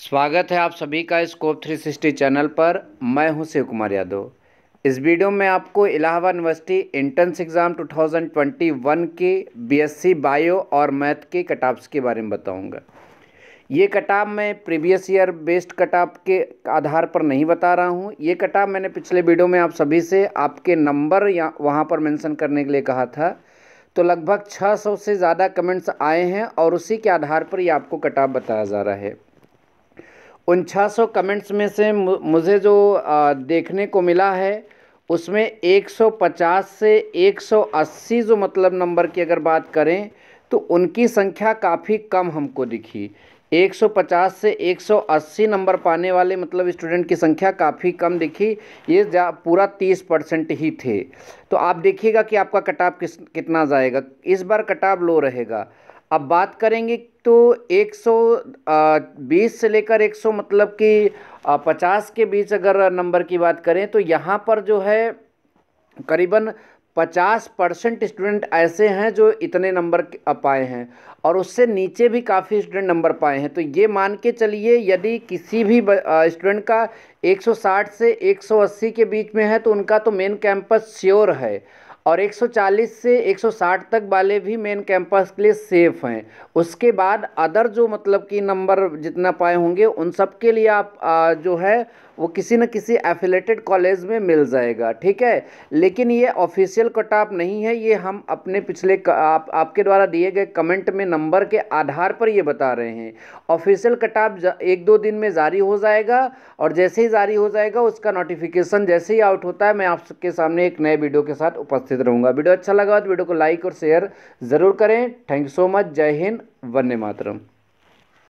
स्वागत है आप सभी का स्कोप 360 चैनल पर मैं हूं शिव कुमार यादव इस वीडियो में आपको इलाहाबाद यूनिवर्सिटी एंट्रेंस एग्ज़ाम 2021 के बीएससी बायो और मैथ के कटाप्स के बारे में बताऊंगा ये कटाप मैं प्रीवियस ईयर बेस्ड कटाप के आधार पर नहीं बता रहा हूँ ये कटाप मैंने पिछले वीडियो में आप सभी से आपके नंबर या वहाँ पर मैंसन करने के लिए कहा था तो लगभग छः से ज़्यादा कमेंट्स आए हैं और उसी के आधार पर ये आपको कटाप बताया जा रहा है उन सौ कमेंट्स में से मुझे जो देखने को मिला है उसमें 150 से 180 जो मतलब नंबर की अगर बात करें तो उनकी संख्या काफ़ी कम हमको दिखी 150 से 180 नंबर पाने वाले मतलब स्टूडेंट की संख्या काफ़ी कम दिखी ये जा पूरा 30 परसेंट ही थे तो आप देखिएगा कि आपका कटाव किस कितना जाएगा इस बार कटाव लो रहेगा अब बात करेंगे तो 120 से लेकर 100 मतलब कि 50 के बीच अगर नंबर की बात करें तो यहाँ पर जो है करीबन पचास परसेंट स्टूडेंट ऐसे हैं जो इतने नंबर पाए हैं और उससे नीचे भी काफ़ी स्टूडेंट नंबर पाए हैं तो ये मान के चलिए यदि किसी भी स्टूडेंट का 160 से 180 के बीच में है तो उनका तो मेन कैंपस श्योर है और 140 से 160 तक वाले भी मेन कैंपस के लिए सेफ़ हैं उसके बाद अदर जो मतलब कि नंबर जितना पाए होंगे उन सब के लिए आप आ, जो है वो किसी न किसी एफिलेटेड कॉलेज में मिल जाएगा ठीक है लेकिन ये ऑफिशियल फाइनल कट ऑफ नहीं है ये हम अपने पिछले आप आपके द्वारा दिए गए कमेंट में नंबर के आधार पर ये बता रहे हैं ऑफिशियल कट ऑफ एक दो दिन में जारी हो जाएगा और जैसे ही जारी हो जाएगा उसका नोटिफिकेशन जैसे ही आउट होता है मैं आप सबके सामने एक नए वीडियो के साथ उपस्थित रहूँगा वीडियो अच्छा लगा तो वीडियो को लाइक और शेयर ज़रूर करें थैंक यू सो मच जय हिंद वन्य मातरम